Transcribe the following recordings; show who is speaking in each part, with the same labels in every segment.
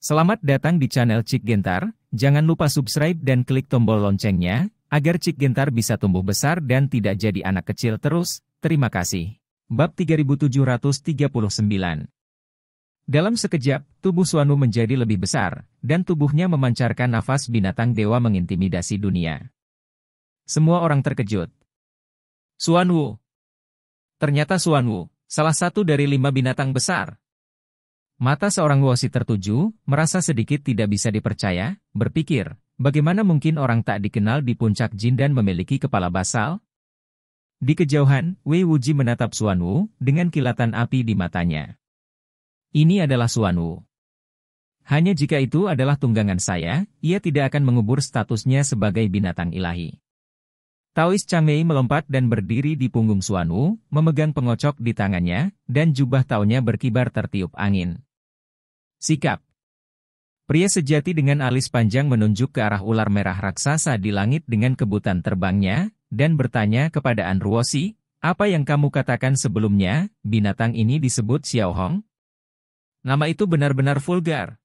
Speaker 1: Selamat datang di channel Cik Gentar, jangan lupa subscribe dan klik tombol loncengnya, agar Cik Gentar bisa tumbuh besar dan tidak jadi anak kecil terus, terima kasih. Bab 3739 Dalam sekejap, tubuh Suanu menjadi lebih besar, dan tubuhnya memancarkan nafas binatang dewa mengintimidasi dunia. Semua orang terkejut. Suanwu. Ternyata Suanwu, salah satu dari lima binatang besar, Mata seorang Wosi tertuju, merasa sedikit tidak bisa dipercaya, berpikir, bagaimana mungkin orang tak dikenal di puncak jin dan memiliki kepala basal? Di kejauhan, Wei Wuji menatap Suan Wu dengan kilatan api di matanya. Ini adalah Suan Wu. Hanya jika itu adalah tunggangan saya, ia tidak akan mengubur statusnya sebagai binatang ilahi. Taois Changmei melompat dan berdiri di punggung Suan Wu, memegang pengocok di tangannya, dan jubah taunya berkibar tertiup angin. Sikap Pria sejati dengan alis panjang menunjuk ke arah ular merah raksasa di langit dengan kebutan terbangnya, dan bertanya kepada Anruosi, apa yang kamu katakan sebelumnya, binatang ini disebut Xiao Hong. Nama itu benar-benar vulgar.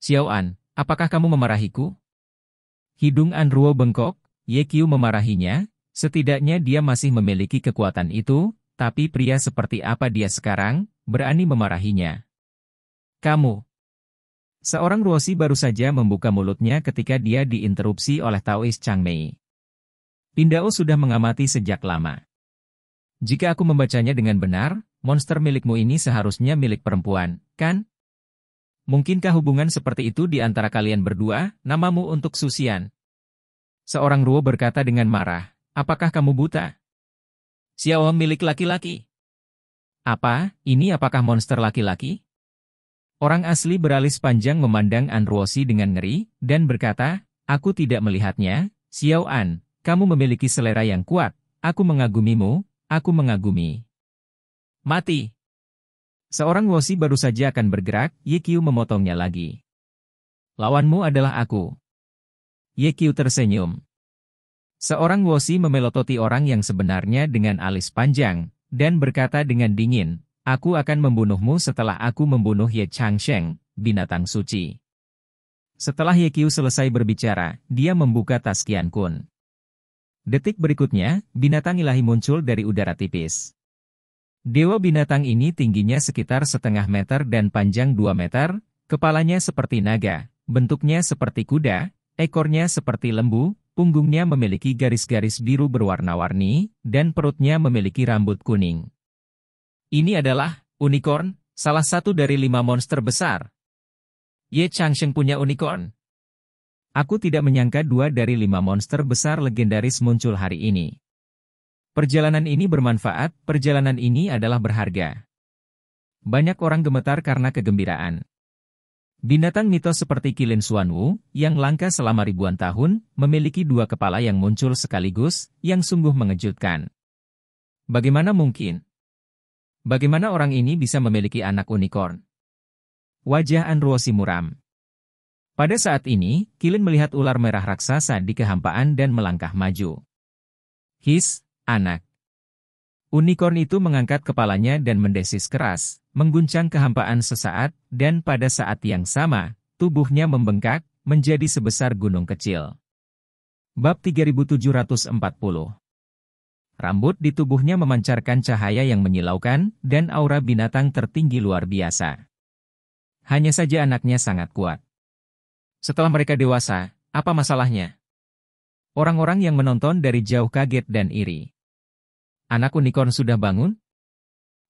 Speaker 1: Xiao An, apakah kamu memarahiku? Hidung Anruo bengkok, Ye Qiu memarahinya, setidaknya dia masih memiliki kekuatan itu, tapi pria seperti apa dia sekarang, berani memarahinya. Kamu. Seorang Ruosi baru saja membuka mulutnya ketika dia diinterupsi oleh Taois Changmei. Pindao sudah mengamati sejak lama. Jika aku membacanya dengan benar, monster milikmu ini seharusnya milik perempuan, kan? Mungkinkah hubungan seperti itu di antara kalian berdua, namamu untuk Susian? Seorang Ruo berkata dengan marah, apakah kamu buta? Xiao milik laki-laki. Apa, ini apakah monster laki-laki? Orang asli beralis panjang memandang Ruosi dengan ngeri, dan berkata, Aku tidak melihatnya, Xiao An, kamu memiliki selera yang kuat, aku mengagumimu, aku mengagumi. Mati! Seorang Wosi baru saja akan bergerak, Yekyu memotongnya lagi. Lawanmu adalah aku. Yekyu tersenyum. Seorang Wosi memelototi orang yang sebenarnya dengan alis panjang, dan berkata dengan dingin, Aku akan membunuhmu setelah aku membunuh Ye Chang Sheng, binatang suci. Setelah Ye Qiu selesai berbicara, dia membuka tas Qian Kun. Detik berikutnya, binatang ilahi muncul dari udara tipis. Dewa binatang ini tingginya sekitar setengah meter dan panjang dua meter, kepalanya seperti naga, bentuknya seperti kuda, ekornya seperti lembu, punggungnya memiliki garis-garis biru berwarna-warni, dan perutnya memiliki rambut kuning. Ini adalah unicorn, salah satu dari lima monster besar. Ye Changsheng punya unicorn. Aku tidak menyangka dua dari lima monster besar legendaris muncul hari ini. Perjalanan ini bermanfaat, perjalanan ini adalah berharga. Banyak orang gemetar karena kegembiraan. Binatang mitos seperti Kilin Suanwu, yang langka selama ribuan tahun, memiliki dua kepala yang muncul sekaligus, yang sungguh mengejutkan. Bagaimana mungkin? Bagaimana orang ini bisa memiliki anak unicorn? Wajah Anruo muram. Pada saat ini, Kilin melihat ular merah raksasa di kehampaan dan melangkah maju. His, anak. Unicorn itu mengangkat kepalanya dan mendesis keras, mengguncang kehampaan sesaat, dan pada saat yang sama, tubuhnya membengkak, menjadi sebesar gunung kecil. Bab 3740 Rambut di tubuhnya memancarkan cahaya yang menyilaukan, dan aura binatang tertinggi luar biasa. Hanya saja anaknya sangat kuat. Setelah mereka dewasa, apa masalahnya? Orang-orang yang menonton dari jauh kaget dan iri. Anak unicorn sudah bangun?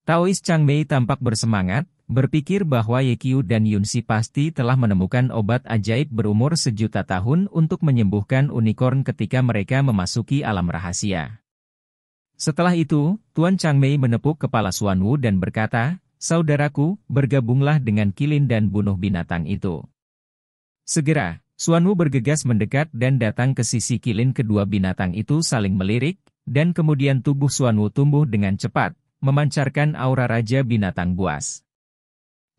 Speaker 1: Taois Chang Mei tampak bersemangat, berpikir bahwa Ye Qiu dan Yun Yunsi pasti telah menemukan obat ajaib berumur sejuta tahun untuk menyembuhkan unicorn ketika mereka memasuki alam rahasia. Setelah itu, Tuan Chang Mei menepuk kepala Suan Wu dan berkata, Saudaraku, bergabunglah dengan Kilin dan bunuh binatang itu. Segera, Suan Wu bergegas mendekat dan datang ke sisi Kilin kedua binatang itu saling melirik, dan kemudian tubuh Suan Wu tumbuh dengan cepat, memancarkan aura raja binatang buas.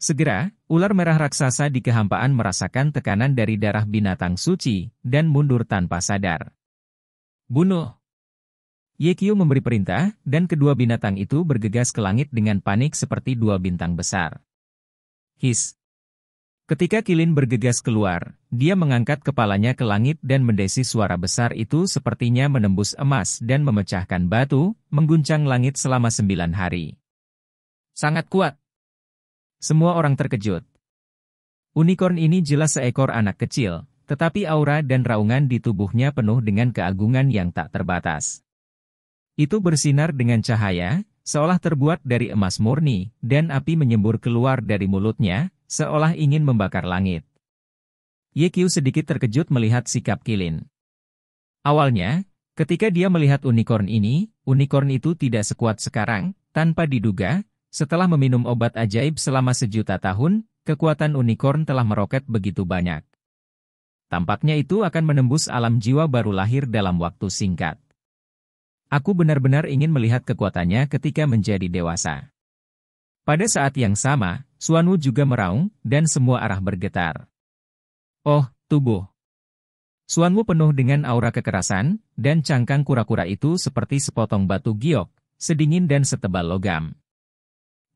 Speaker 1: Segera, ular merah raksasa di kehampaan merasakan tekanan dari darah binatang suci, dan mundur tanpa sadar. Bunuh! Yekio memberi perintah, dan kedua binatang itu bergegas ke langit dengan panik seperti dua bintang besar. His. Ketika Kilin bergegas keluar, dia mengangkat kepalanya ke langit dan mendesi suara besar itu sepertinya menembus emas dan memecahkan batu, mengguncang langit selama sembilan hari. Sangat kuat. Semua orang terkejut. Unicorn ini jelas seekor anak kecil, tetapi aura dan raungan di tubuhnya penuh dengan keagungan yang tak terbatas. Itu bersinar dengan cahaya, seolah terbuat dari emas murni, dan api menyembur keluar dari mulutnya, seolah ingin membakar langit. Yekyu sedikit terkejut melihat sikap Kilin. Awalnya, ketika dia melihat unicorn ini, unicorn itu tidak sekuat sekarang, tanpa diduga, setelah meminum obat ajaib selama sejuta tahun, kekuatan unicorn telah meroket begitu banyak. Tampaknya itu akan menembus alam jiwa baru lahir dalam waktu singkat. Aku benar-benar ingin melihat kekuatannya ketika menjadi dewasa. Pada saat yang sama, Suanu juga meraung, dan semua arah bergetar. Oh, tubuh. Suanwu penuh dengan aura kekerasan, dan cangkang kura-kura itu seperti sepotong batu giok, sedingin dan setebal logam.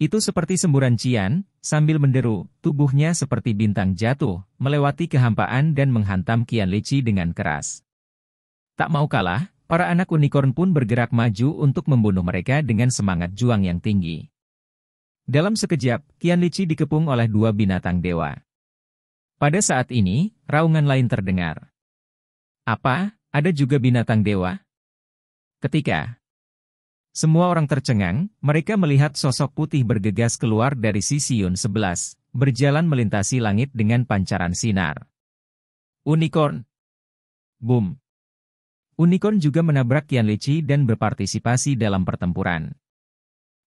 Speaker 1: Itu seperti semburan cian, sambil menderu, tubuhnya seperti bintang jatuh, melewati kehampaan dan menghantam Kian Leci dengan keras. Tak mau kalah, Para anak unicorn pun bergerak maju untuk membunuh mereka dengan semangat juang yang tinggi. Dalam sekejap, Kian Lici dikepung oleh dua binatang dewa. Pada saat ini, raungan lain terdengar. Apa, ada juga binatang dewa? Ketika semua orang tercengang, mereka melihat sosok putih bergegas keluar dari sisi Yun 11, berjalan melintasi langit dengan pancaran sinar. Unicorn. Boom. Unicorn juga menabrak Leci dan berpartisipasi dalam pertempuran.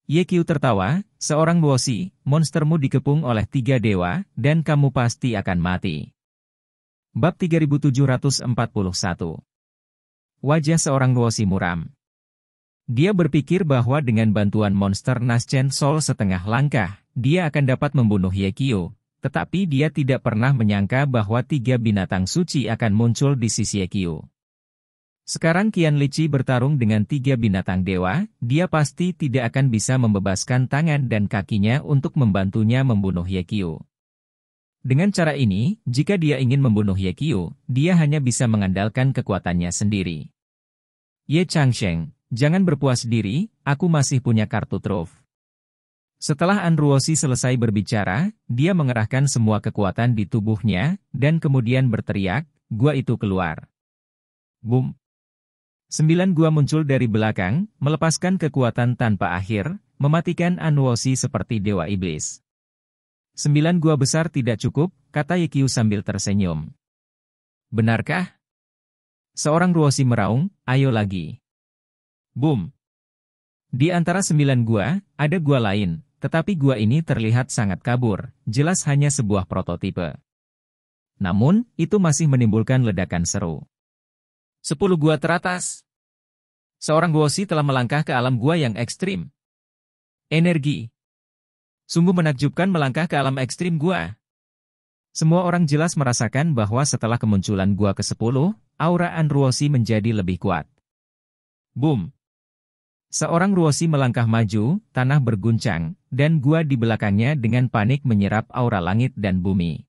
Speaker 1: Yekyu tertawa, seorang Luosi, monstermu dikepung oleh tiga dewa, dan kamu pasti akan mati. Bab 3741 Wajah seorang Luosi muram. Dia berpikir bahwa dengan bantuan monster Naschen Sol setengah langkah, dia akan dapat membunuh Yekyu, tetapi dia tidak pernah menyangka bahwa tiga binatang suci akan muncul di sisi Yekyu. Sekarang Kian Lici bertarung dengan tiga binatang dewa, dia pasti tidak akan bisa membebaskan tangan dan kakinya untuk membantunya membunuh Yekio. Dengan cara ini, jika dia ingin membunuh Yekio, dia hanya bisa mengandalkan kekuatannya sendiri. Ye Changsheng, jangan berpuas diri, aku masih punya kartu truf. Setelah Anruosi selesai berbicara, dia mengerahkan semua kekuatan di tubuhnya, dan kemudian berteriak, gua itu keluar. Boom! Sembilan gua muncul dari belakang, melepaskan kekuatan tanpa akhir, mematikan anuosi seperti dewa iblis. Sembilan gua besar tidak cukup, kata Yekyu sambil tersenyum. Benarkah? Seorang Ruosi meraung, ayo lagi. Boom. Di antara sembilan gua, ada gua lain, tetapi gua ini terlihat sangat kabur, jelas hanya sebuah prototipe. Namun, itu masih menimbulkan ledakan seru. 10 gua teratas. Seorang Guosi telah melangkah ke alam gua yang ekstrim. Energi. Sungguh menakjubkan melangkah ke alam ekstrim gua. Semua orang jelas merasakan bahwa setelah kemunculan gua ke sepuluh, aura Anruosi menjadi lebih kuat. Boom. Seorang Ruosi melangkah maju, tanah berguncang, dan gua di belakangnya dengan panik menyerap aura langit dan bumi.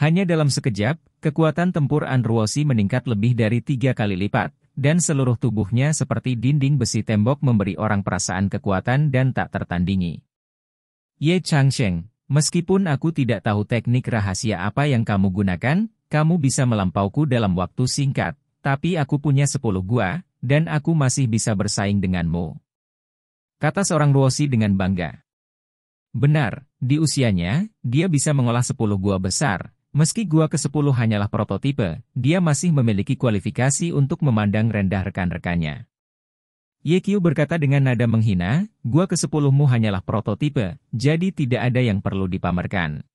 Speaker 1: Hanya dalam sekejap, Kekuatan tempur Andruosi meningkat lebih dari tiga kali lipat, dan seluruh tubuhnya seperti dinding besi tembok memberi orang perasaan kekuatan dan tak tertandingi. Ye Changsheng, meskipun aku tidak tahu teknik rahasia apa yang kamu gunakan, kamu bisa melampauku dalam waktu singkat, tapi aku punya sepuluh gua, dan aku masih bisa bersaing denganmu. Kata seorang Ruosi dengan bangga. Benar, di usianya, dia bisa mengolah sepuluh gua besar, Meski gua ke-10 hanyalah prototipe, dia masih memiliki kualifikasi untuk memandang rendah rekan-rekannya. Yekyu berkata dengan nada menghina, gua ke-10mu hanyalah prototipe, jadi tidak ada yang perlu dipamerkan.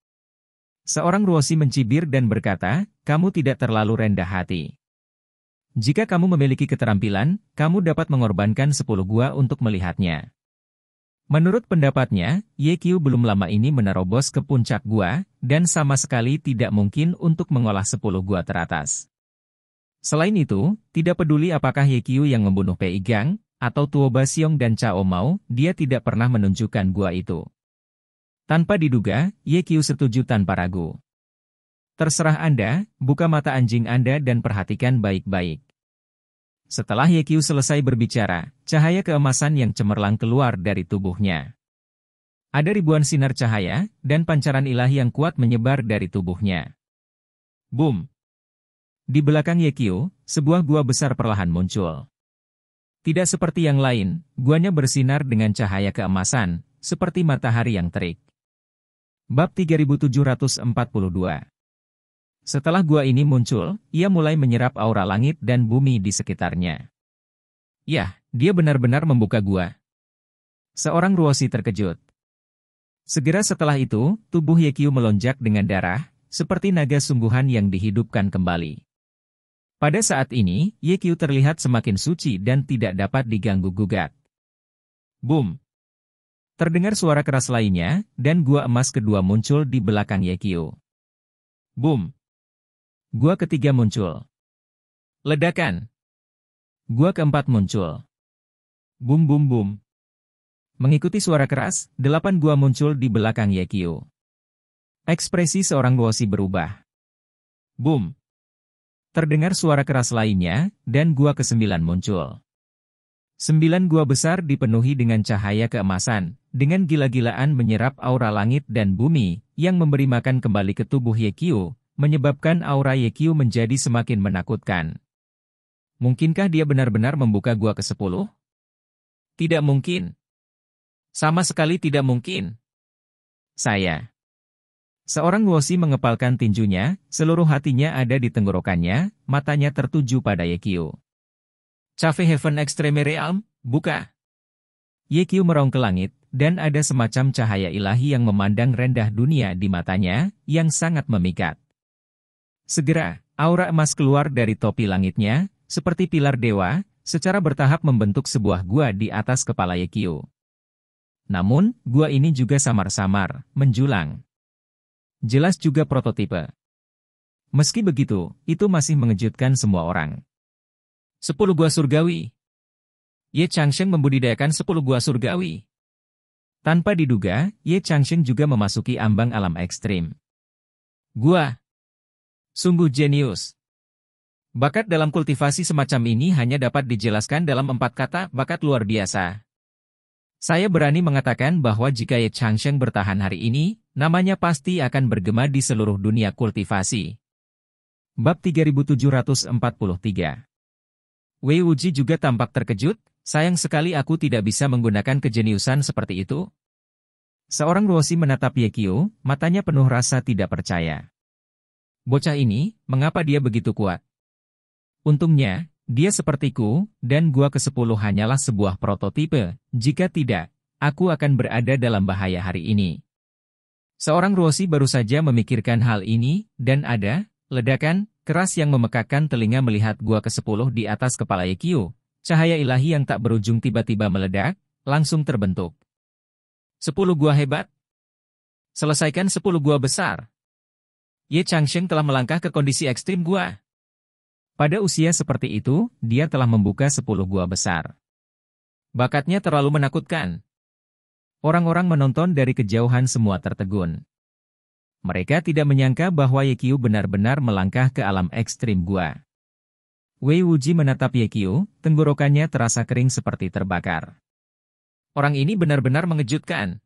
Speaker 1: Seorang Ruosi mencibir dan berkata, kamu tidak terlalu rendah hati. Jika kamu memiliki keterampilan, kamu dapat mengorbankan 10 gua untuk melihatnya. Menurut pendapatnya, Ye YQ belum lama ini menerobos ke puncak gua, dan sama sekali tidak mungkin untuk mengolah 10 gua teratas. Selain itu, tidak peduli apakah Ye YQ yang membunuh Pei Gang, atau Tuo Basiong dan Cao Mao, dia tidak pernah menunjukkan gua itu. Tanpa diduga, Ye YQ setuju tanpa ragu. Terserah Anda, buka mata anjing Anda dan perhatikan baik-baik. Setelah Yekiu selesai berbicara, cahaya keemasan yang cemerlang keluar dari tubuhnya. Ada ribuan sinar cahaya, dan pancaran ilahi yang kuat menyebar dari tubuhnya. Boom! Di belakang Yekio, sebuah gua besar perlahan muncul. Tidak seperti yang lain, guanya bersinar dengan cahaya keemasan, seperti matahari yang terik. Bab 3742 setelah gua ini muncul, ia mulai menyerap aura langit dan bumi di sekitarnya. Yah, dia benar-benar membuka gua. Seorang Ruosi terkejut. Segera setelah itu, tubuh Yekyu melonjak dengan darah, seperti naga sungguhan yang dihidupkan kembali. Pada saat ini, Yekyu terlihat semakin suci dan tidak dapat diganggu-gugat. Boom! Terdengar suara keras lainnya, dan gua emas kedua muncul di belakang Yekyu. Boom! Gua ketiga muncul. Ledakan. Gua keempat muncul. Bum bum bum. Mengikuti suara keras, delapan gua muncul di belakang Yekio. Ekspresi seorang Goshi berubah. Bum. Terdengar suara keras lainnya, dan gua kesembilan muncul. Sembilan gua besar dipenuhi dengan cahaya keemasan, dengan gila-gilaan menyerap aura langit dan bumi, yang memberi makan kembali ke tubuh Yekio, menyebabkan aura Yekyu menjadi semakin menakutkan. Mungkinkah dia benar-benar membuka gua ke-10? Tidak mungkin. Sama sekali tidak mungkin. Saya. Seorang Wosi mengepalkan tinjunya, seluruh hatinya ada di tenggorokannya, matanya tertuju pada Yekyu. Cafe Heaven Extreme Realm, buka! Yekyu merong ke langit, dan ada semacam cahaya ilahi yang memandang rendah dunia di matanya, yang sangat memikat. Segera, aura emas keluar dari topi langitnya, seperti pilar dewa, secara bertahap membentuk sebuah gua di atas kepala Yekio. Namun, gua ini juga samar-samar, menjulang. Jelas juga prototipe. Meski begitu, itu masih mengejutkan semua orang. 10 gua surgawi. Ye Changsheng membudidayakan sepuluh gua surgawi. Tanpa diduga, Ye Changsheng juga memasuki ambang alam ekstrim. Gua Sungguh jenius. Bakat dalam kultivasi semacam ini hanya dapat dijelaskan dalam empat kata, bakat luar biasa. Saya berani mengatakan bahwa jika Ye Changsheng bertahan hari ini, namanya pasti akan bergema di seluruh dunia kultivasi. Bab 3743 Wei Wuji juga tampak terkejut, sayang sekali aku tidak bisa menggunakan kejeniusan seperti itu. Seorang Ruosi menatap Ye Qiu, matanya penuh rasa tidak percaya. Bocah ini, mengapa dia begitu kuat? Untungnya, dia sepertiku, dan gua ke-10 hanyalah sebuah prototipe, jika tidak, aku akan berada dalam bahaya hari ini. Seorang Rosi baru saja memikirkan hal ini, dan ada, ledakan, keras yang memekakan telinga melihat gua ke-10 di atas kepala Yekio, cahaya ilahi yang tak berujung tiba-tiba meledak, langsung terbentuk. 10 gua hebat? Selesaikan 10 gua besar. Ye Changsheng telah melangkah ke kondisi ekstrim gua. Pada usia seperti itu, dia telah membuka sepuluh gua besar. Bakatnya terlalu menakutkan. Orang-orang menonton dari kejauhan semua tertegun. Mereka tidak menyangka bahwa Ye Qiu benar-benar melangkah ke alam ekstrim gua. Wei Wuji menatap Ye Qiu, tenggorokannya terasa kering seperti terbakar. Orang ini benar-benar mengejutkan.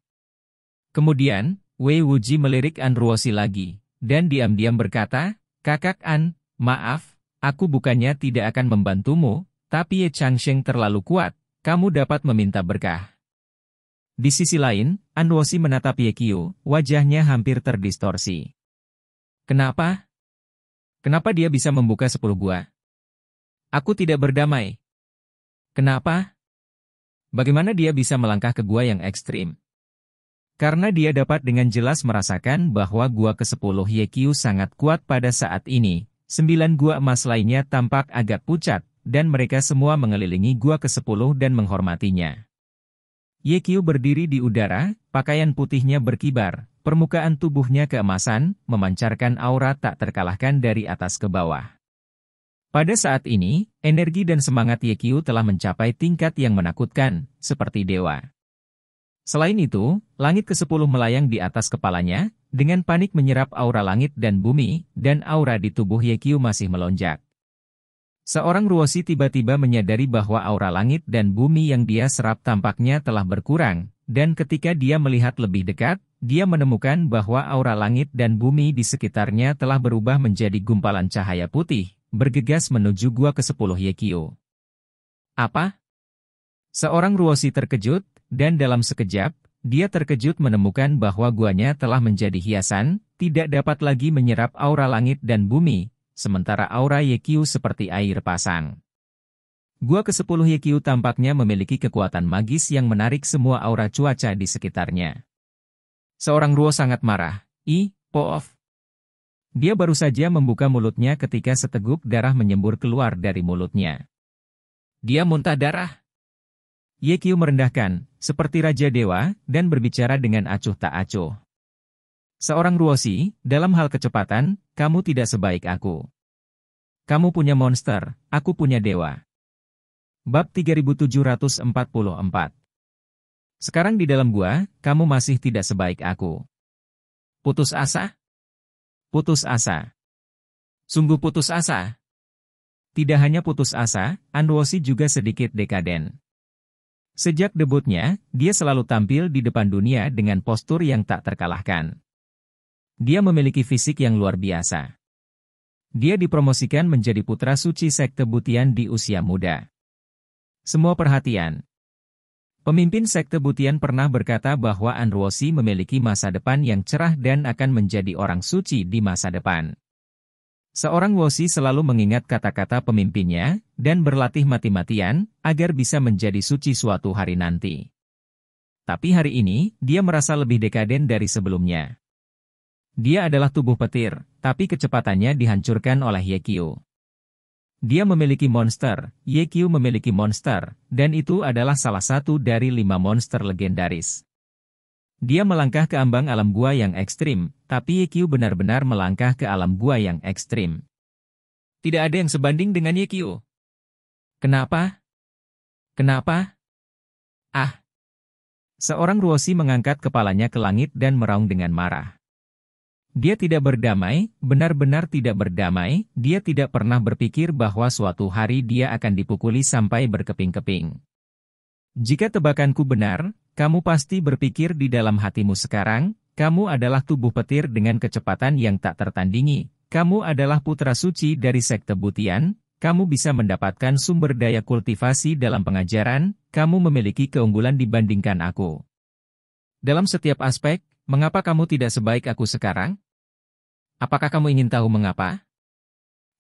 Speaker 1: Kemudian, Wei Wuji melirik Andruosi lagi dan diam-diam berkata, Kakak An, maaf, aku bukannya tidak akan membantumu, tapi Ye Changsheng terlalu kuat, kamu dapat meminta berkah. Di sisi lain, An Wosi menatap Ye Qiu, wajahnya hampir terdistorsi. Kenapa? Kenapa dia bisa membuka sepuluh gua? Aku tidak berdamai. Kenapa? Bagaimana dia bisa melangkah ke gua yang ekstrim? Karena dia dapat dengan jelas merasakan bahwa gua ke-10 Yekyu sangat kuat pada saat ini, sembilan gua emas lainnya tampak agak pucat, dan mereka semua mengelilingi gua ke-10 dan menghormatinya. Yekyu berdiri di udara, pakaian putihnya berkibar, permukaan tubuhnya keemasan, memancarkan aura tak terkalahkan dari atas ke bawah. Pada saat ini, energi dan semangat Yekyu telah mencapai tingkat yang menakutkan, seperti dewa. Selain itu, langit ke-10 melayang di atas kepalanya, dengan panik menyerap aura langit dan bumi, dan aura di tubuh Yekyu masih melonjak. Seorang Ruosi tiba-tiba menyadari bahwa aura langit dan bumi yang dia serap tampaknya telah berkurang, dan ketika dia melihat lebih dekat, dia menemukan bahwa aura langit dan bumi di sekitarnya telah berubah menjadi gumpalan cahaya putih, bergegas menuju gua ke-10 Yekio. Apa? Seorang Ruosi terkejut, dan dalam sekejap, dia terkejut menemukan bahwa guanya telah menjadi hiasan, tidak dapat lagi menyerap aura langit dan bumi, sementara aura Yekyu seperti air pasang. Gua ke-10 Yekyu tampaknya memiliki kekuatan magis yang menarik semua aura cuaca di sekitarnya. Seorang Ruo sangat marah. I, po Poof. Dia baru saja membuka mulutnya ketika seteguk darah menyembur keluar dari mulutnya. Dia muntah darah. Yekyu merendahkan, seperti Raja Dewa, dan berbicara dengan acuh tak acuh. Seorang Ruosi, dalam hal kecepatan, kamu tidak sebaik aku. Kamu punya monster, aku punya dewa. Bab 3744 Sekarang di dalam gua, kamu masih tidak sebaik aku. Putus asa? Putus asa. Sungguh putus asa. Tidak hanya putus asa, Anwosi juga sedikit dekaden. Sejak debutnya, dia selalu tampil di depan dunia dengan postur yang tak terkalahkan. Dia memiliki fisik yang luar biasa. Dia dipromosikan menjadi putra suci sekte Butian di usia muda. Semua perhatian. Pemimpin sekte Butian pernah berkata bahwa Anruosi memiliki masa depan yang cerah dan akan menjadi orang suci di masa depan. Seorang Wosi selalu mengingat kata-kata pemimpinnya dan berlatih mati-matian agar bisa menjadi suci suatu hari nanti. Tapi hari ini, dia merasa lebih dekaden dari sebelumnya. Dia adalah tubuh petir, tapi kecepatannya dihancurkan oleh Yekio. Dia memiliki monster, Yekio memiliki monster, dan itu adalah salah satu dari lima monster legendaris. Dia melangkah ke ambang alam gua yang ekstrim, tapi YQ benar-benar melangkah ke alam gua yang ekstrim. Tidak ada yang sebanding dengan YQ. Kenapa? Kenapa? Ah! Seorang Ruosi mengangkat kepalanya ke langit dan meraung dengan marah. Dia tidak berdamai, benar-benar tidak berdamai, dia tidak pernah berpikir bahwa suatu hari dia akan dipukuli sampai berkeping-keping. Jika tebakanku benar, kamu pasti berpikir di dalam hatimu sekarang, kamu adalah tubuh petir dengan kecepatan yang tak tertandingi, kamu adalah putra suci dari sekte Butian, kamu bisa mendapatkan sumber daya kultivasi dalam pengajaran, kamu memiliki keunggulan dibandingkan aku. Dalam setiap aspek, mengapa kamu tidak sebaik aku sekarang? Apakah kamu ingin tahu mengapa?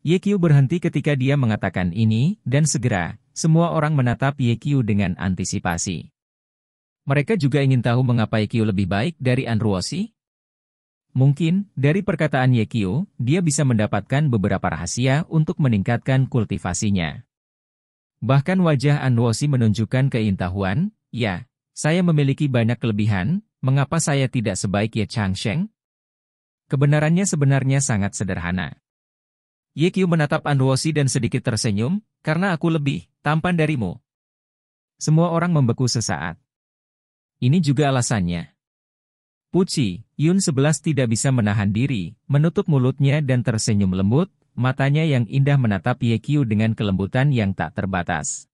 Speaker 1: Yekyu berhenti ketika dia mengatakan ini, dan segera, semua orang menatap Yekyu dengan antisipasi. Mereka juga ingin tahu mengapa Yekio lebih baik dari Anruosi. Mungkin, dari perkataan Yekio, dia bisa mendapatkan beberapa rahasia untuk meningkatkan kultivasinya. Bahkan wajah Anruosi menunjukkan keintahuan, ya, saya memiliki banyak kelebihan, mengapa saya tidak sebaik Ye Changsheng? Kebenarannya sebenarnya sangat sederhana. Yekio menatap Anruosi dan sedikit tersenyum, karena aku lebih tampan darimu. Semua orang membeku sesaat. Ini juga alasannya. Puci, Yun sebelas tidak bisa menahan diri, menutup mulutnya dan tersenyum lembut, matanya yang indah menatap Ye Kyu dengan kelembutan yang tak terbatas.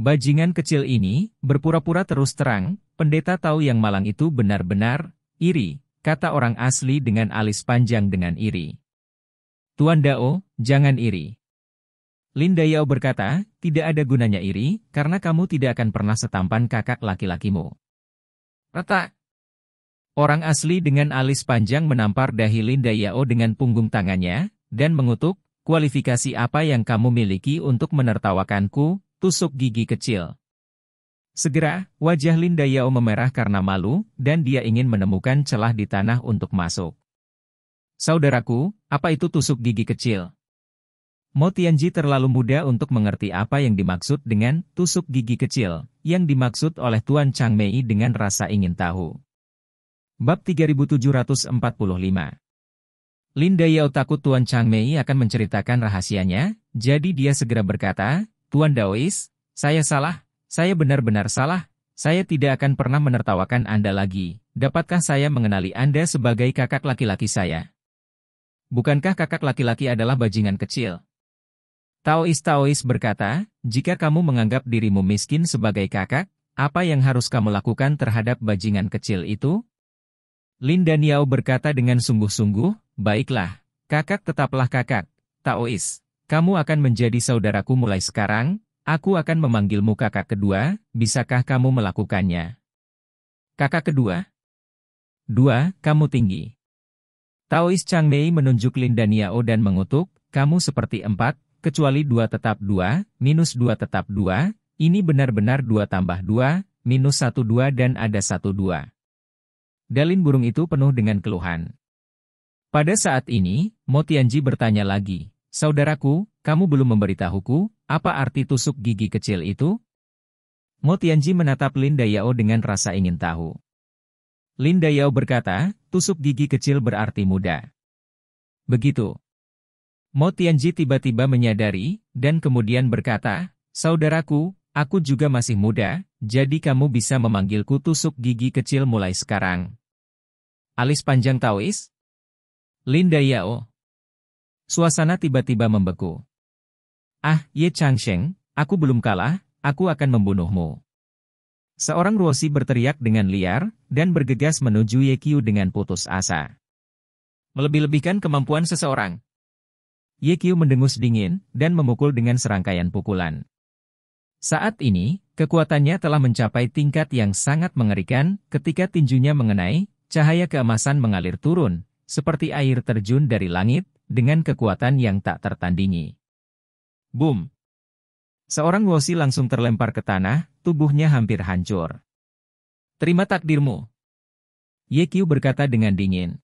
Speaker 1: Bajingan kecil ini, berpura-pura terus terang, pendeta tahu yang malang itu benar-benar, iri, kata orang asli dengan alis panjang dengan iri. Tuan Dao, jangan iri. Lin Dayao berkata, tidak ada gunanya iri, karena kamu tidak akan pernah setampan kakak laki-lakimu. Retak. Orang asli dengan alis panjang menampar dahi Linda Yao dengan punggung tangannya, dan mengutuk, kualifikasi apa yang kamu miliki untuk menertawakanku, tusuk gigi kecil. Segera, wajah Linda Yao memerah karena malu, dan dia ingin menemukan celah di tanah untuk masuk. Saudaraku, apa itu tusuk gigi kecil? Mo Tianji terlalu muda untuk mengerti apa yang dimaksud dengan tusuk gigi kecil, yang dimaksud oleh Tuan Chang Mei dengan rasa ingin tahu. Bab 3745 Linda Yao takut Tuan Chang Mei akan menceritakan rahasianya, jadi dia segera berkata, Tuan Daois, saya salah, saya benar-benar salah, saya tidak akan pernah menertawakan Anda lagi. Dapatkah saya mengenali Anda sebagai kakak laki-laki saya? Bukankah kakak laki-laki adalah bajingan kecil? Taois-Taois berkata, jika kamu menganggap dirimu miskin sebagai kakak, apa yang harus kamu lakukan terhadap bajingan kecil itu? Lin Daniao berkata dengan sungguh-sungguh, baiklah, kakak tetaplah kakak, Taois. Kamu akan menjadi saudaraku mulai sekarang, aku akan memanggilmu kakak kedua, bisakah kamu melakukannya? Kakak kedua? Dua, kamu tinggi. Taois Changmei menunjuk Lin Daniao dan mengutuk, kamu seperti empat, kecuali 2 tetap 2, minus 2 tetap 2, ini benar-benar 2 tambah 2, minus 1 2 dan ada 1 2. Dalin burung itu penuh dengan keluhan. Pada saat ini, Motianji bertanya lagi, Saudaraku, kamu belum memberitahuku, apa arti tusuk gigi kecil itu? Motianji menatap Linda Yao dengan rasa ingin tahu. Linda Yao berkata, tusuk gigi kecil berarti muda. Begitu, Mo Tianji tiba-tiba menyadari, dan kemudian berkata, Saudaraku, aku juga masih muda, jadi kamu bisa memanggilku tusuk gigi kecil mulai sekarang. Alis panjang tawis, Linda Yao. Suasana tiba-tiba membeku. Ah, Ye Changsheng, aku belum kalah, aku akan membunuhmu. Seorang Ruosi berteriak dengan liar, dan bergegas menuju Ye Qiu dengan putus asa. Melebih-lebihkan kemampuan seseorang, Ye Qiu mendengus dingin dan memukul dengan serangkaian pukulan. Saat ini, kekuatannya telah mencapai tingkat yang sangat mengerikan ketika tinjunya mengenai, cahaya keemasan mengalir turun, seperti air terjun dari langit, dengan kekuatan yang tak tertandingi. Boom! Seorang Wosi langsung terlempar ke tanah, tubuhnya hampir hancur. Terima takdirmu. Ye Qiu berkata dengan dingin.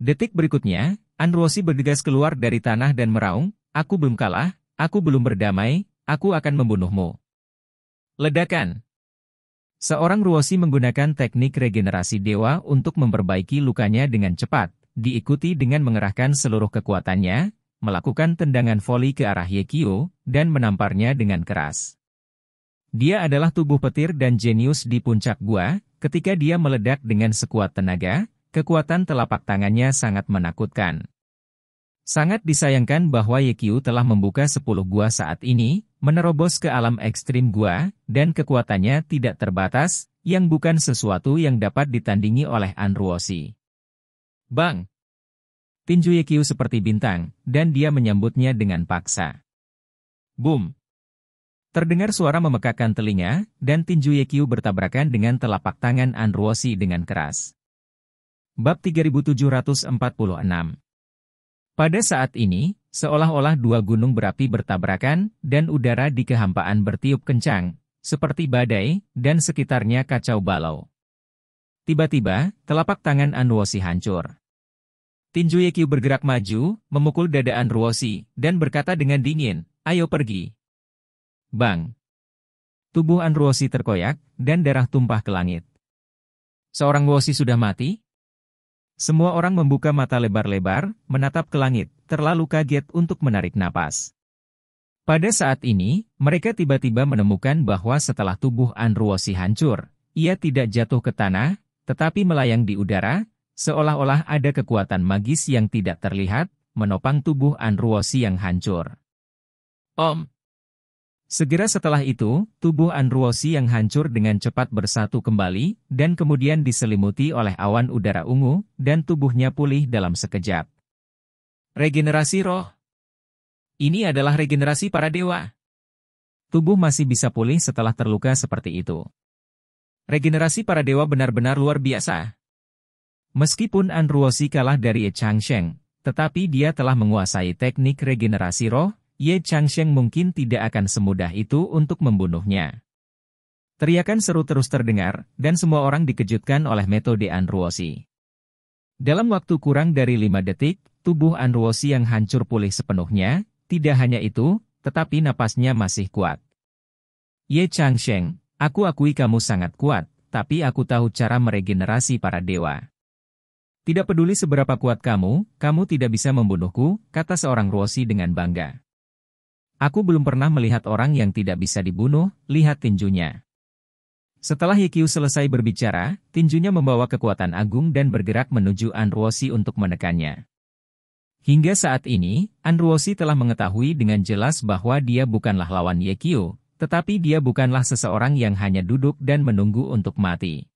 Speaker 1: Detik berikutnya, Anruosi bergegas keluar dari tanah dan meraung, aku belum kalah, aku belum berdamai, aku akan membunuhmu. Ledakan Seorang Ruosi menggunakan teknik regenerasi dewa untuk memperbaiki lukanya dengan cepat, diikuti dengan mengerahkan seluruh kekuatannya, melakukan tendangan voli ke arah Yekio, dan menamparnya dengan keras. Dia adalah tubuh petir dan jenius di puncak gua, ketika dia meledak dengan sekuat tenaga, kekuatan telapak tangannya sangat menakutkan. Sangat disayangkan bahwa Yekyu telah membuka 10 gua saat ini, menerobos ke alam ekstrim gua, dan kekuatannya tidak terbatas, yang bukan sesuatu yang dapat ditandingi oleh Anruosi. Bang! Tinju Yekyu seperti bintang, dan dia menyambutnya dengan paksa. Boom! Terdengar suara memekakan telinga, dan tinju Yekyu bertabrakan dengan telapak tangan Anruosi dengan keras. Bab 3746 Pada saat ini, seolah-olah dua gunung berapi bertabrakan, dan udara di kehampaan bertiup kencang, seperti badai, dan sekitarnya kacau balau. Tiba-tiba, telapak tangan Anwosi hancur. Tinju Yekyu bergerak maju, memukul dada Anwosi, dan berkata dengan dingin, ayo pergi. Bang! Tubuh Anwosi terkoyak, dan darah tumpah ke langit. Seorang Wosi sudah mati? Semua orang membuka mata lebar-lebar, menatap ke langit, terlalu kaget untuk menarik napas. Pada saat ini, mereka tiba-tiba menemukan bahwa setelah tubuh Anruosi hancur, ia tidak jatuh ke tanah, tetapi melayang di udara, seolah-olah ada kekuatan magis yang tidak terlihat, menopang tubuh Anruosi yang hancur. Om, Segera setelah itu, tubuh Andruosi yang hancur dengan cepat bersatu kembali, dan kemudian diselimuti oleh awan udara ungu, dan tubuhnya pulih dalam sekejap. Regenerasi roh Ini adalah regenerasi para dewa. Tubuh masih bisa pulih setelah terluka seperti itu. Regenerasi para dewa benar-benar luar biasa. Meskipun Andruosi kalah dari Changsheng, tetapi dia telah menguasai teknik regenerasi roh, Ye Changsheng mungkin tidak akan semudah itu untuk membunuhnya. Teriakan seru terus terdengar, dan semua orang dikejutkan oleh metode Anruosi. Dalam waktu kurang dari lima detik, tubuh Anruosi yang hancur pulih sepenuhnya, tidak hanya itu, tetapi napasnya masih kuat. Ye Changsheng, aku akui kamu sangat kuat, tapi aku tahu cara meregenerasi para dewa. Tidak peduli seberapa kuat kamu, kamu tidak bisa membunuhku, kata seorang Ruosi dengan bangga. Aku belum pernah melihat orang yang tidak bisa dibunuh, lihat tinjunya. Setelah Yikyu selesai berbicara, tinjunya membawa kekuatan agung dan bergerak menuju Anruosi untuk menekannya. Hingga saat ini, Anruosi telah mengetahui dengan jelas bahwa dia bukanlah lawan Yekio, tetapi dia bukanlah seseorang yang hanya duduk dan menunggu untuk mati.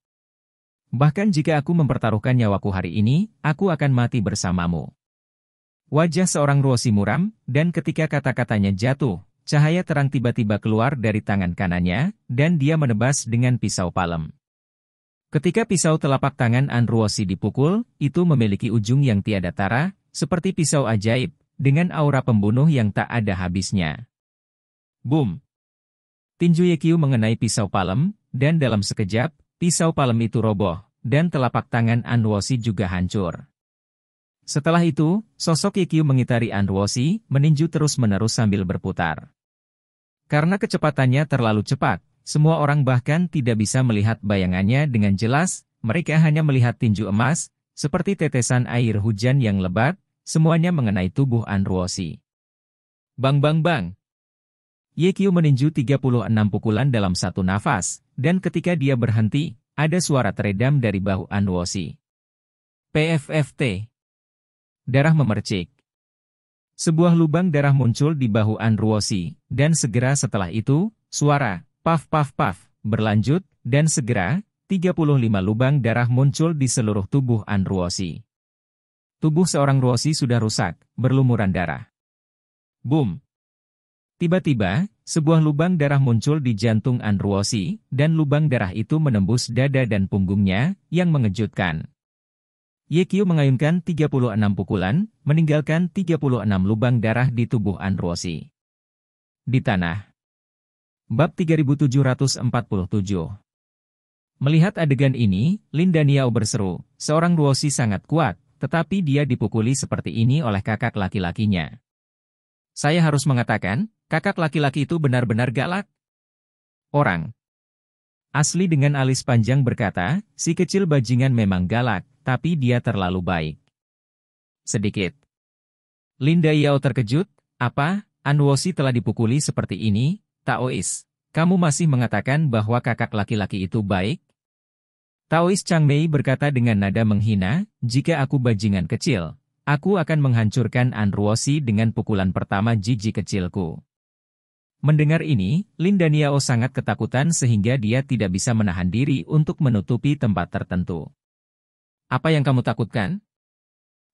Speaker 1: Bahkan jika aku mempertaruhkan nyawaku hari ini, aku akan mati bersamamu wajah seorang Ruosi muram, dan ketika kata-katanya jatuh, cahaya terang tiba-tiba keluar dari tangan kanannya, dan dia menebas dengan pisau palem. Ketika pisau telapak tangan An Ruosi dipukul, itu memiliki ujung yang tiada tara, seperti pisau ajaib, dengan aura pembunuh yang tak ada habisnya. Boom! Tinju Yekiu mengenai pisau palem, dan dalam sekejap, pisau palem itu roboh, dan telapak tangan An Ruosi juga hancur. Setelah itu, sosok Ikyu mengitari Andwosi, meninju terus-menerus sambil berputar. Karena kecepatannya terlalu cepat, semua orang bahkan tidak bisa melihat bayangannya dengan jelas, mereka hanya melihat tinju emas, seperti tetesan air hujan yang lebat, semuanya mengenai tubuh Andwosi. Bang bang bang! Yekyu meninju 36 pukulan dalam satu nafas, dan ketika dia berhenti, ada suara teredam dari bahu Andwosi. PFFT Darah memercik. Sebuah lubang darah muncul di bahu Andruosi, dan segera setelah itu, suara, paf paf paf, berlanjut, dan segera, 35 lubang darah muncul di seluruh tubuh Andruosi. Tubuh seorang Ruosi sudah rusak, berlumuran darah. Boom! Tiba-tiba, sebuah lubang darah muncul di jantung Andruosi, dan lubang darah itu menembus dada dan punggungnya, yang mengejutkan. Yekio mengayunkan 36 pukulan, meninggalkan 36 lubang darah di tubuh Androsi. Di tanah. Bab 3747 Melihat adegan ini, Lindaniao berseru, seorang Ruosi sangat kuat, tetapi dia dipukuli seperti ini oleh kakak laki-lakinya. Saya harus mengatakan, kakak laki-laki itu benar-benar galak. Orang. Asli dengan alis panjang berkata, si kecil bajingan memang galak, tapi dia terlalu baik. Sedikit. Linda Yao terkejut, apa, Anwosi telah dipukuli seperti ini, Taois, kamu masih mengatakan bahwa kakak laki-laki itu baik? Taois Chang Mei berkata dengan nada menghina, jika aku bajingan kecil, aku akan menghancurkan Anwosi dengan pukulan pertama jiji kecilku. Mendengar ini, Linda Yao sangat ketakutan sehingga dia tidak bisa menahan diri untuk menutupi tempat tertentu. Apa yang kamu takutkan?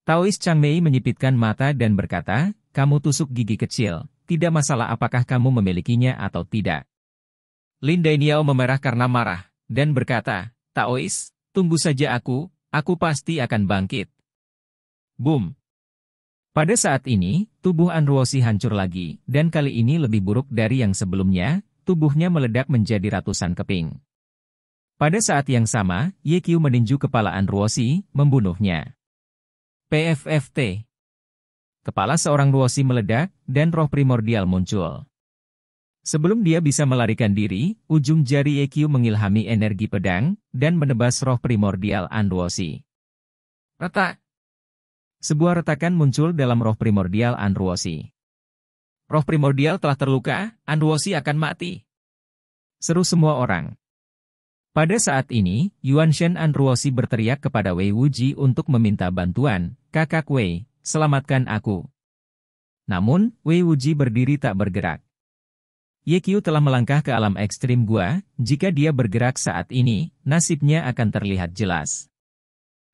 Speaker 1: Taois Mei menyipitkan mata dan berkata, kamu tusuk gigi kecil, tidak masalah apakah kamu memilikinya atau tidak. Lin Dainiao memerah karena marah, dan berkata, Taois, tunggu saja aku, aku pasti akan bangkit. Boom. Pada saat ini, tubuh Anruosi hancur lagi, dan kali ini lebih buruk dari yang sebelumnya, tubuhnya meledak menjadi ratusan keping. Pada saat yang sama, Ye Qiu meninju kepala Anruosi, membunuhnya. PFFT Kepala seorang Ruosi meledak, dan roh primordial muncul. Sebelum dia bisa melarikan diri, ujung jari Ye Qiu mengilhami energi pedang, dan menebas roh primordial Anruosi. Retak! Sebuah retakan muncul dalam roh primordial Anruosi. Roh primordial telah terluka, Anruosi akan mati. Seru semua orang. Pada saat ini, Yuan Shen Ruosi berteriak kepada Wei Wuji untuk meminta bantuan, kakak Wei, selamatkan aku. Namun, Wei Wuji berdiri tak bergerak. Ye Qiu telah melangkah ke alam ekstrim gua, jika dia bergerak saat ini, nasibnya akan terlihat jelas.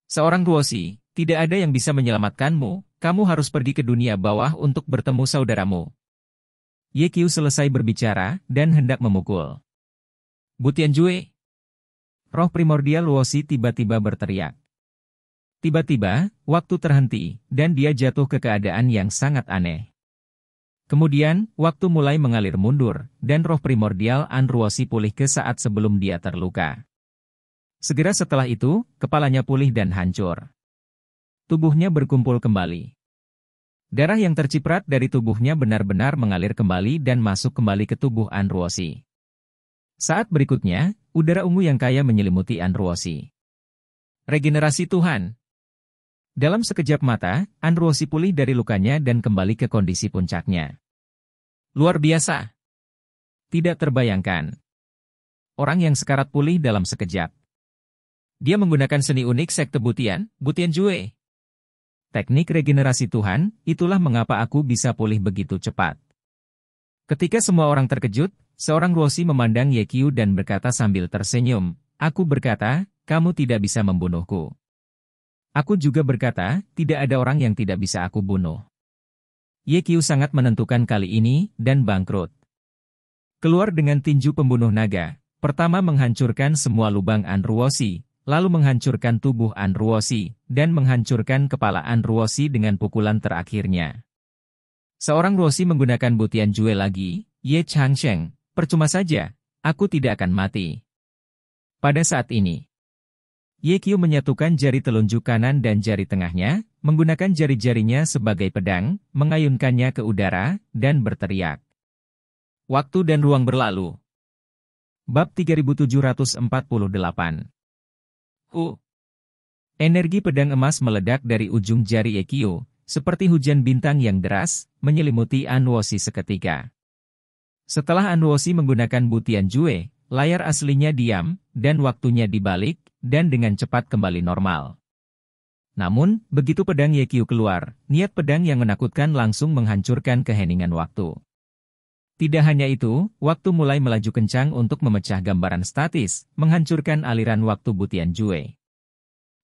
Speaker 1: Seorang Ruosi, tidak ada yang bisa menyelamatkanmu, kamu harus pergi ke dunia bawah untuk bertemu saudaramu. Ye Qiu selesai berbicara, dan hendak memukul. Butian Jue, Roh primordial Luosi tiba-tiba berteriak. Tiba-tiba, waktu terhenti, dan dia jatuh ke keadaan yang sangat aneh. Kemudian, waktu mulai mengalir mundur, dan roh primordial Anruosi pulih ke saat sebelum dia terluka. Segera setelah itu, kepalanya pulih dan hancur. Tubuhnya berkumpul kembali. Darah yang terciprat dari tubuhnya benar-benar mengalir kembali dan masuk kembali ke tubuh Anruosi. Saat berikutnya, udara ungu yang kaya menyelimuti Androsi. Regenerasi Tuhan Dalam sekejap mata, Androsi pulih dari lukanya dan kembali ke kondisi puncaknya. Luar biasa! Tidak terbayangkan. Orang yang sekarat pulih dalam sekejap. Dia menggunakan seni unik sekte Butian, Butian Jue. Teknik regenerasi Tuhan, itulah mengapa aku bisa pulih begitu cepat. Ketika semua orang terkejut, Seorang Ruosi memandang Ye Qiu dan berkata sambil tersenyum, Aku berkata, kamu tidak bisa membunuhku. Aku juga berkata, tidak ada orang yang tidak bisa aku bunuh. Ye Qiu sangat menentukan kali ini, dan bangkrut. Keluar dengan tinju pembunuh naga, pertama menghancurkan semua lubang Anruosi, lalu menghancurkan tubuh Anruosi, dan menghancurkan kepala Anruosi dengan pukulan terakhirnya. Seorang Ruosi menggunakan butian jue lagi, Ye Chang Changsheng, Percuma saja, aku tidak akan mati. Pada saat ini, ye Yekyu menyatukan jari telunjuk kanan dan jari tengahnya, menggunakan jari-jarinya sebagai pedang, mengayunkannya ke udara, dan berteriak. Waktu dan ruang berlalu. Bab 3748 U. Energi pedang emas meledak dari ujung jari ye Yekyu, seperti hujan bintang yang deras, menyelimuti Anwosi seketika. Setelah Anwosi menggunakan butian Jue, layar aslinya diam, dan waktunya dibalik, dan dengan cepat kembali normal. Namun, begitu pedang Yekyu keluar, niat pedang yang menakutkan langsung menghancurkan keheningan waktu. Tidak hanya itu, waktu mulai melaju kencang untuk memecah gambaran statis, menghancurkan aliran waktu butian Jue.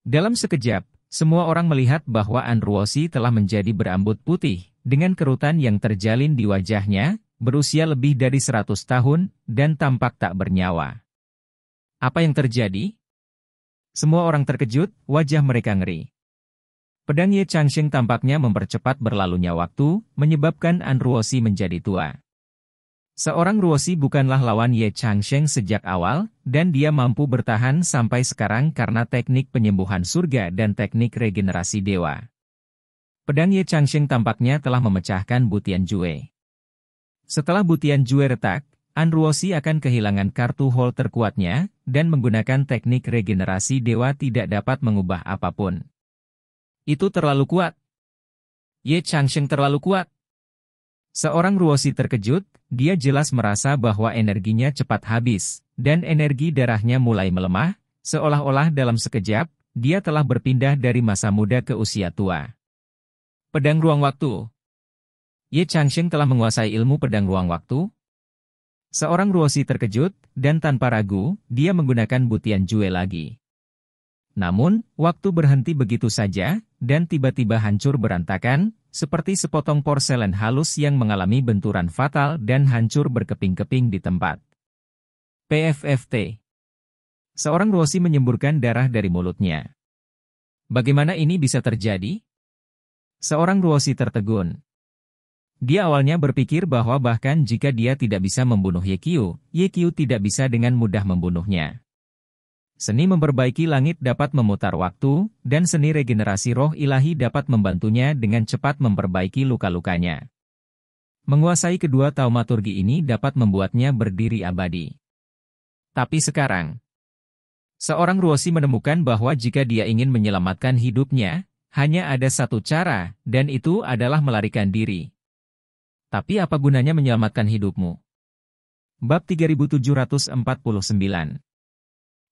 Speaker 1: Dalam sekejap, semua orang melihat bahwa Anruosi telah menjadi berambut putih, dengan kerutan yang terjalin di wajahnya, berusia lebih dari 100 tahun, dan tampak tak bernyawa. Apa yang terjadi? Semua orang terkejut, wajah mereka ngeri. Pedang Ye Changsheng tampaknya mempercepat berlalunya waktu, menyebabkan An Ruosi menjadi tua. Seorang Ruosi bukanlah lawan Ye Changsheng sejak awal, dan dia mampu bertahan sampai sekarang karena teknik penyembuhan surga dan teknik regenerasi dewa. Pedang Ye Changsheng tampaknya telah memecahkan Butian Jue. Setelah Butian Jue retak, Ruosi akan kehilangan kartu hole terkuatnya, dan menggunakan teknik regenerasi dewa tidak dapat mengubah apapun. Itu terlalu kuat. Ye Changsheng terlalu kuat. Seorang Ruosi terkejut, dia jelas merasa bahwa energinya cepat habis, dan energi darahnya mulai melemah, seolah-olah dalam sekejap, dia telah berpindah dari masa muda ke usia tua. Pedang Ruang Waktu Ye Changsheng telah menguasai ilmu pedang ruang waktu? Seorang Ruosi terkejut, dan tanpa ragu, dia menggunakan butian jue lagi. Namun, waktu berhenti begitu saja, dan tiba-tiba hancur berantakan, seperti sepotong porselen halus yang mengalami benturan fatal dan hancur berkeping-keping di tempat. PFFT Seorang Ruosi menyemburkan darah dari mulutnya. Bagaimana ini bisa terjadi? Seorang Ruosi tertegun. Dia awalnya berpikir bahwa bahkan jika dia tidak bisa membunuh Yekyu, Yekyu tidak bisa dengan mudah membunuhnya. Seni memperbaiki langit dapat memutar waktu, dan seni regenerasi roh ilahi dapat membantunya dengan cepat memperbaiki luka-lukanya. Menguasai kedua taumaturgi ini dapat membuatnya berdiri abadi. Tapi sekarang, seorang Ruosi menemukan bahwa jika dia ingin menyelamatkan hidupnya, hanya ada satu cara, dan itu adalah melarikan diri. Tapi apa gunanya menyelamatkan hidupmu? Bab 3749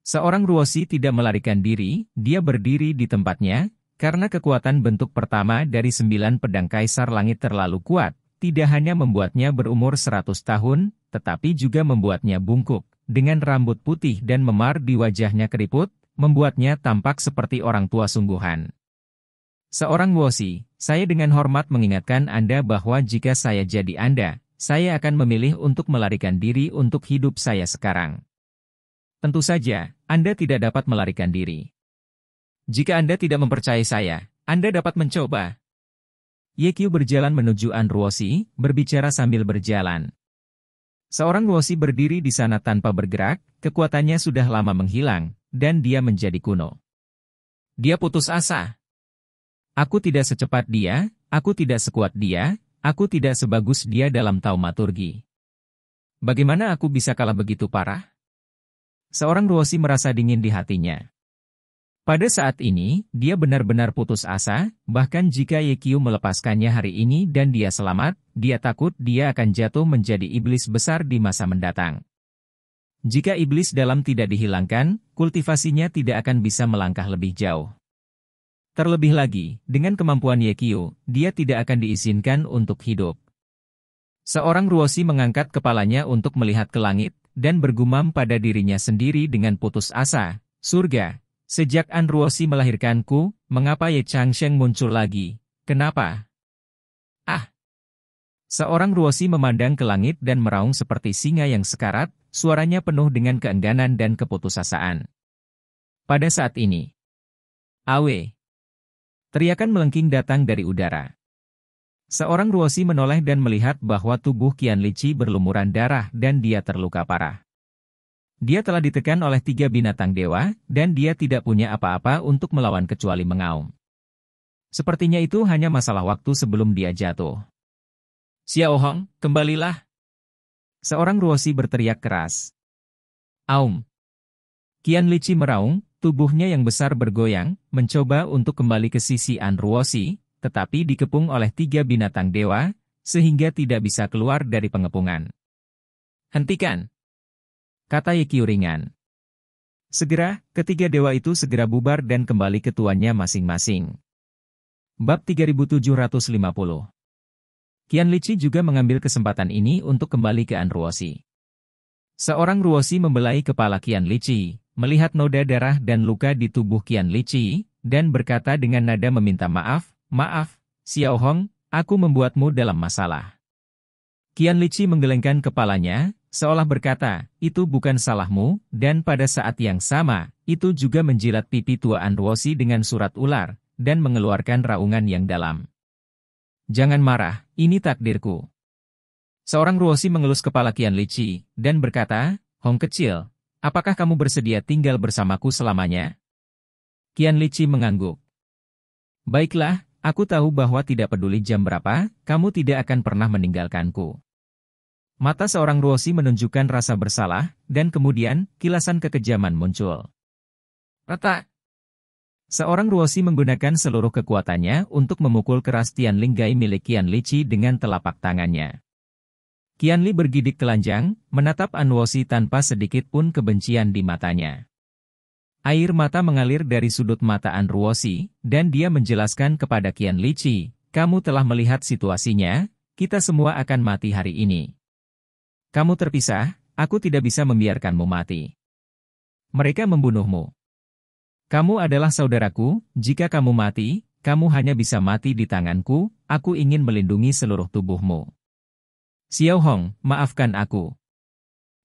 Speaker 1: Seorang ruosi tidak melarikan diri, dia berdiri di tempatnya, karena kekuatan bentuk pertama dari sembilan pedang kaisar langit terlalu kuat, tidak hanya membuatnya berumur 100 tahun, tetapi juga membuatnya bungkuk, dengan rambut putih dan memar di wajahnya keriput, membuatnya tampak seperti orang tua sungguhan. Seorang Wosi, saya dengan hormat mengingatkan Anda bahwa jika saya jadi Anda, saya akan memilih untuk melarikan diri untuk hidup saya sekarang. Tentu saja, Anda tidak dapat melarikan diri. Jika Anda tidak mempercayai saya, Anda dapat mencoba. Yekyu berjalan menuju Anruosi, berbicara sambil berjalan. Seorang Wosi berdiri di sana tanpa bergerak, kekuatannya sudah lama menghilang, dan dia menjadi kuno. Dia putus asa. Aku tidak secepat dia, aku tidak sekuat dia, aku tidak sebagus dia dalam taumaturgi. Bagaimana aku bisa kalah begitu parah? Seorang Ruosi merasa dingin di hatinya. Pada saat ini, dia benar-benar putus asa, bahkan jika Yekyu melepaskannya hari ini dan dia selamat, dia takut dia akan jatuh menjadi iblis besar di masa mendatang. Jika iblis dalam tidak dihilangkan, kultivasinya tidak akan bisa melangkah lebih jauh. Terlebih lagi, dengan kemampuan Yekio, dia tidak akan diizinkan untuk hidup. Seorang Ruosi mengangkat kepalanya untuk melihat ke langit, dan bergumam pada dirinya sendiri dengan putus asa, surga. Sejak An Ruosi melahirkanku, mengapa Ye Changsheng muncul lagi? Kenapa? Ah! Seorang Ruosi memandang ke langit dan meraung seperti singa yang sekarat, suaranya penuh dengan keengganan dan keputusasaan. Pada saat ini, Awe, Teriakan melengking datang dari udara. Seorang Ruosi menoleh dan melihat bahwa tubuh Kian Lici berlumuran darah dan dia terluka parah. Dia telah ditekan oleh tiga binatang dewa, dan dia tidak punya apa-apa untuk melawan kecuali mengaum. Sepertinya itu hanya masalah waktu sebelum dia jatuh. Xiao Hong, kembalilah. Seorang Ruosi berteriak keras. Aum. Kian Lici meraung, Tubuhnya yang besar bergoyang, mencoba untuk kembali ke sisi Anruosi, tetapi dikepung oleh tiga binatang dewa, sehingga tidak bisa keluar dari pengepungan. Hentikan! Kata Yekio ringan. Segera, ketiga dewa itu segera bubar dan kembali ke tuannya masing-masing. Bab 3750 Kian Lici juga mengambil kesempatan ini untuk kembali ke Anruosi. Seorang Ruosi membelai kepala Kian Lici, melihat noda darah dan luka di tubuh Kian Lichi, dan berkata dengan nada meminta maaf, Maaf, Xiao Hong, aku membuatmu dalam masalah. Kian Lichi menggelengkan kepalanya, seolah berkata, itu bukan salahmu, dan pada saat yang sama, itu juga menjilat pipi tua Anduosi dengan surat ular, dan mengeluarkan raungan yang dalam. Jangan marah, ini takdirku. Seorang Ruosi mengelus kepala Kian Lichi, dan berkata, Hong kecil, Apakah kamu bersedia tinggal bersamaku selamanya? Kian Lici mengangguk. Baiklah, aku tahu bahwa tidak peduli jam berapa, kamu tidak akan pernah meninggalkanku. Mata seorang Ruosi menunjukkan rasa bersalah, dan kemudian, kilasan kekejaman muncul. Rata. Seorang Ruosi menggunakan seluruh kekuatannya untuk memukul keras Tian Linggai milik Kian Lici dengan telapak tangannya. Kian Li bergidik telanjang, menatap Anwosi tanpa sedikit pun kebencian di matanya. Air mata mengalir dari sudut mata Anwosi, dan dia menjelaskan kepada Kian Li Chi, kamu telah melihat situasinya, kita semua akan mati hari ini. Kamu terpisah, aku tidak bisa membiarkanmu mati. Mereka membunuhmu. Kamu adalah saudaraku, jika kamu mati, kamu hanya bisa mati di tanganku, aku ingin melindungi seluruh tubuhmu. Xiao Hong, maafkan aku.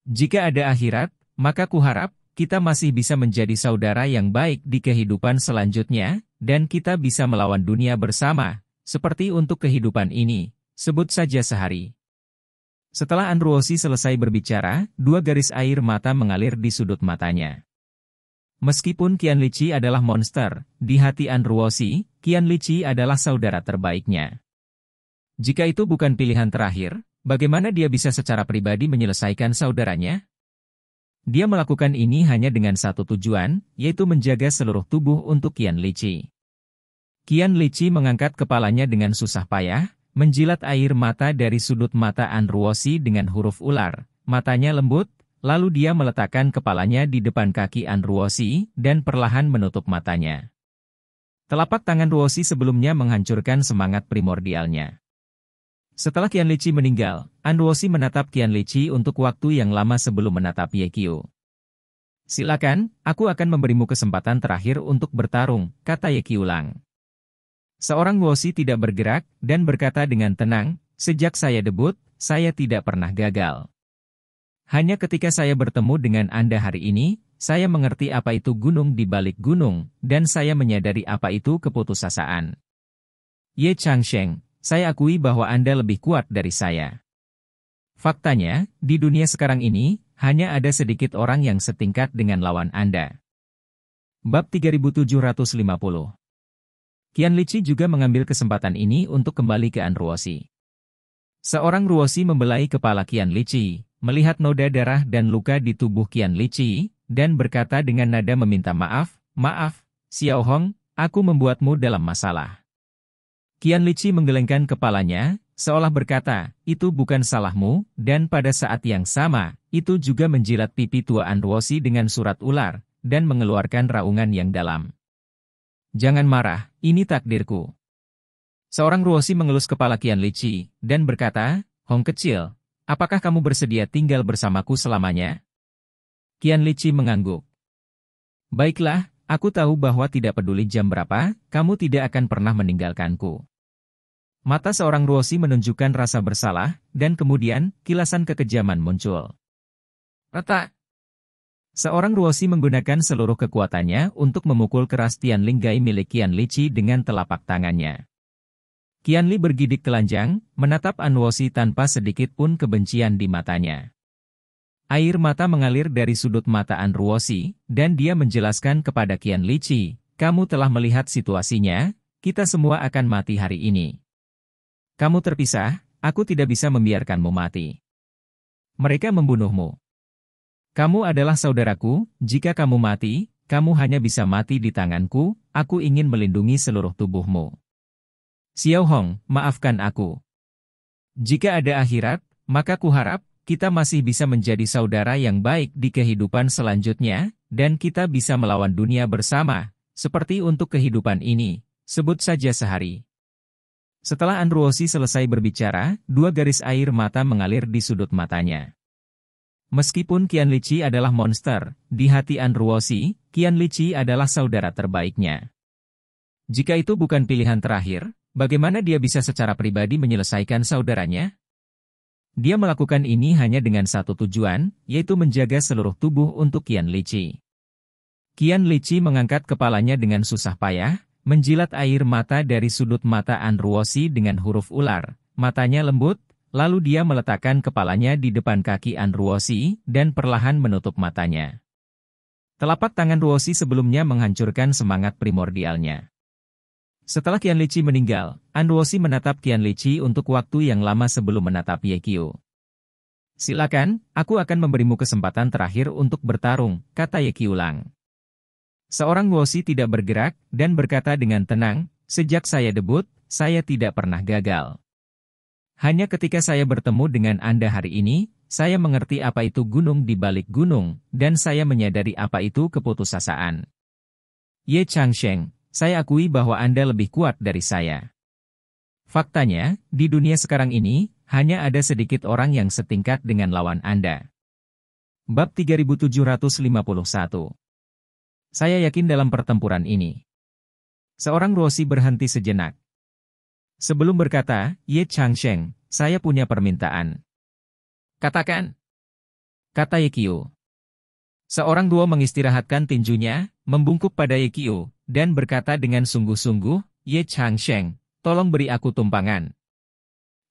Speaker 1: Jika ada akhirat, maka kuharap kita masih bisa menjadi saudara yang baik di kehidupan selanjutnya, dan kita bisa melawan dunia bersama, seperti untuk kehidupan ini, sebut saja sehari. Setelah Andruosi selesai berbicara, dua garis air mata mengalir di sudut matanya. Meskipun Qian Lici adalah monster, di hati Andruosi, Qian Lici adalah saudara terbaiknya. Jika itu bukan pilihan terakhir, Bagaimana dia bisa secara pribadi menyelesaikan saudaranya? Dia melakukan ini hanya dengan satu tujuan, yaitu menjaga seluruh tubuh untuk Kian Lici. Kian Lici mengangkat kepalanya dengan susah payah, menjilat air mata dari sudut mata Anruosi dengan huruf ular. Matanya lembut, lalu dia meletakkan kepalanya di depan kaki Anruosi dan perlahan menutup matanya. Telapak tangan Ruosi sebelumnya menghancurkan semangat primordialnya. Setelah Qian Lichi meninggal, An Wosi menatap Qian Lichi untuk waktu yang lama sebelum menatap Ye Qiu. Silakan, aku akan memberimu kesempatan terakhir untuk bertarung, kata Ye Qiu Lang. Seorang Wosi tidak bergerak dan berkata dengan tenang, sejak saya debut, saya tidak pernah gagal. Hanya ketika saya bertemu dengan Anda hari ini, saya mengerti apa itu gunung di balik gunung, dan saya menyadari apa itu keputusasaan. Ye Changsheng, saya akui bahwa Anda lebih kuat dari saya. Faktanya, di dunia sekarang ini, hanya ada sedikit orang yang setingkat dengan lawan Anda. Bab 3750 Kian Lichi juga mengambil kesempatan ini untuk kembali ke Anruosi. Seorang Ruosi membelai kepala Kian Lichi, melihat noda darah dan luka di tubuh Kian Lichi, dan berkata dengan nada meminta maaf, Maaf, Xiao Hong, aku membuatmu dalam masalah. Kian Lici menggelengkan kepalanya, seolah berkata, itu bukan salahmu, dan pada saat yang sama, itu juga menjilat pipi tua Anduosi dengan surat ular, dan mengeluarkan raungan yang dalam. Jangan marah, ini takdirku. Seorang Ruosi mengelus kepala Kian Lici, dan berkata, Hong kecil, apakah kamu bersedia tinggal bersamaku selamanya? Kian Lici mengangguk. Baiklah, aku tahu bahwa tidak peduli jam berapa, kamu tidak akan pernah meninggalkanku. Mata seorang Ruosi menunjukkan rasa bersalah, dan kemudian, kilasan kekejaman muncul. Rata. Seorang Ruosi menggunakan seluruh kekuatannya untuk memukul keras Tian Linggai milik Li Lici dengan telapak tangannya. Kian Li bergidik telanjang, menatap An Anwosi tanpa sedikit pun kebencian di matanya. Air mata mengalir dari sudut mata An Ruosi, dan dia menjelaskan kepada Kian Li Chi, kamu telah melihat situasinya, kita semua akan mati hari ini. Kamu terpisah, aku tidak bisa membiarkanmu mati. Mereka membunuhmu. Kamu adalah saudaraku, jika kamu mati, kamu hanya bisa mati di tanganku, aku ingin melindungi seluruh tubuhmu. Xiao Hong, maafkan aku. Jika ada akhirat, maka kuharap, kita masih bisa menjadi saudara yang baik di kehidupan selanjutnya, dan kita bisa melawan dunia bersama, seperti untuk kehidupan ini, sebut saja sehari. Setelah Andruosi selesai berbicara, dua garis air mata mengalir di sudut matanya. Meskipun Kian Lici adalah monster, di hati Andruosi, Kian Lici adalah saudara terbaiknya. Jika itu bukan pilihan terakhir, bagaimana dia bisa secara pribadi menyelesaikan saudaranya? Dia melakukan ini hanya dengan satu tujuan, yaitu menjaga seluruh tubuh untuk Kian Lici. Kian Lici mengangkat kepalanya dengan susah payah, Menjilat air mata dari sudut mata Andruosi dengan huruf ular, matanya lembut, lalu dia meletakkan kepalanya di depan kaki Andruosi dan perlahan menutup matanya. Telapak tangan Ruosi sebelumnya menghancurkan semangat primordialnya. Setelah Kian Lichi meninggal, Andruosi menatap Kian Lichi untuk waktu yang lama sebelum menatap Yekio. Silakan, aku akan memberimu kesempatan terakhir untuk bertarung, kata Yekiulang. Seorang Wosi tidak bergerak dan berkata dengan tenang, sejak saya debut, saya tidak pernah gagal. Hanya ketika saya bertemu dengan Anda hari ini, saya mengerti apa itu gunung di balik gunung, dan saya menyadari apa itu keputusasaan. Ye Changsheng, saya akui bahwa Anda lebih kuat dari saya. Faktanya, di dunia sekarang ini, hanya ada sedikit orang yang setingkat dengan lawan Anda. Bab 3751 saya yakin dalam pertempuran ini. Seorang Rosi berhenti sejenak. Sebelum berkata, Ye Changsheng, saya punya permintaan. Katakan. Kata Ye Yekio. Seorang duo mengistirahatkan tinjunya, membungkuk pada Ye Yekio, dan berkata dengan sungguh-sungguh, Ye Changsheng, tolong beri aku tumpangan.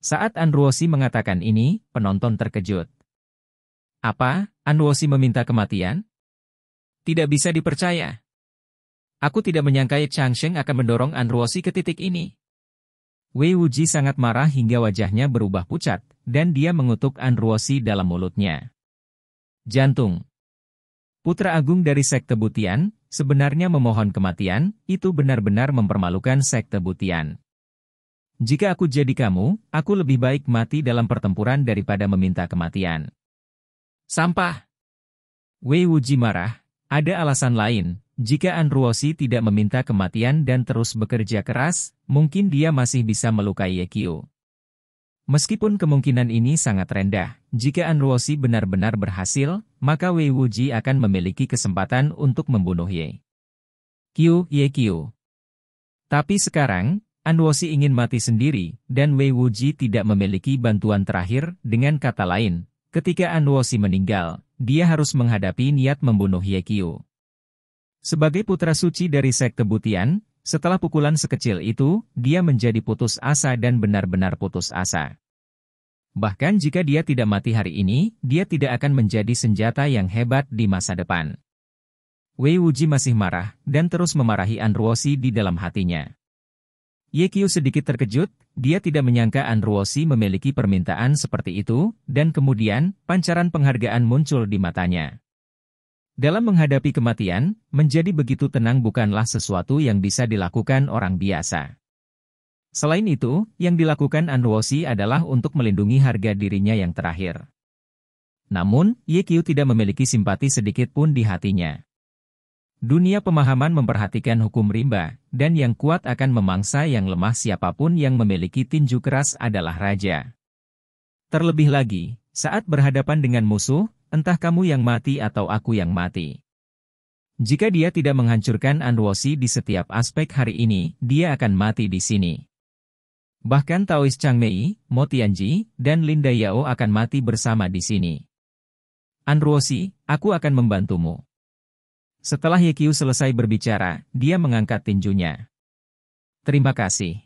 Speaker 1: Saat An Ruosi mengatakan ini, penonton terkejut. Apa, An Ruosi meminta kematian? Tidak bisa dipercaya. Aku tidak menyangka Chang Sheng akan mendorong An Ruosi ke titik ini. Wei Wuji sangat marah hingga wajahnya berubah pucat, dan dia mengutuk An Ruosi dalam mulutnya. Jantung Putra Agung dari Sekte Butian, sebenarnya memohon kematian, itu benar-benar mempermalukan Sekte Butian. Jika aku jadi kamu, aku lebih baik mati dalam pertempuran daripada meminta kematian. Sampah! Wei Wuji marah, ada alasan lain, jika Androsi tidak meminta kematian dan terus bekerja keras, mungkin dia masih bisa melukai Yekio. Meskipun kemungkinan ini sangat rendah, jika Androsi benar-benar berhasil, maka Wei Wuji akan memiliki kesempatan untuk membunuh Ye. Kyu Kyu. Tapi sekarang, Androsi ingin mati sendiri, dan Wei Wuji tidak memiliki bantuan terakhir, dengan kata lain, ketika Androsi meninggal, dia harus menghadapi niat membunuh Yekio. Sebagai putra suci dari sekte Butian, setelah pukulan sekecil itu, dia menjadi putus asa dan benar-benar putus asa. Bahkan jika dia tidak mati hari ini, dia tidak akan menjadi senjata yang hebat di masa depan. Wei Wuji masih marah dan terus memarahi Anruosi di dalam hatinya. Kyu sedikit terkejut, dia tidak menyangka Andruosi memiliki permintaan seperti itu, dan kemudian, pancaran penghargaan muncul di matanya. Dalam menghadapi kematian, menjadi begitu tenang bukanlah sesuatu yang bisa dilakukan orang biasa. Selain itu, yang dilakukan Andruosi adalah untuk melindungi harga dirinya yang terakhir. Namun, Kyu tidak memiliki simpati sedikit pun di hatinya. Dunia pemahaman memperhatikan hukum rimba, dan yang kuat akan memangsa yang lemah siapapun yang memiliki tinju keras adalah raja. Terlebih lagi, saat berhadapan dengan musuh, entah kamu yang mati atau aku yang mati. Jika dia tidak menghancurkan Anwosi di setiap aspek hari ini, dia akan mati di sini. Bahkan Taois Changmei, Tianji, dan Linda Yao akan mati bersama di sini. Anruosi, aku akan membantumu. Setelah Yekyu selesai berbicara, dia mengangkat tinjunya. Terima kasih.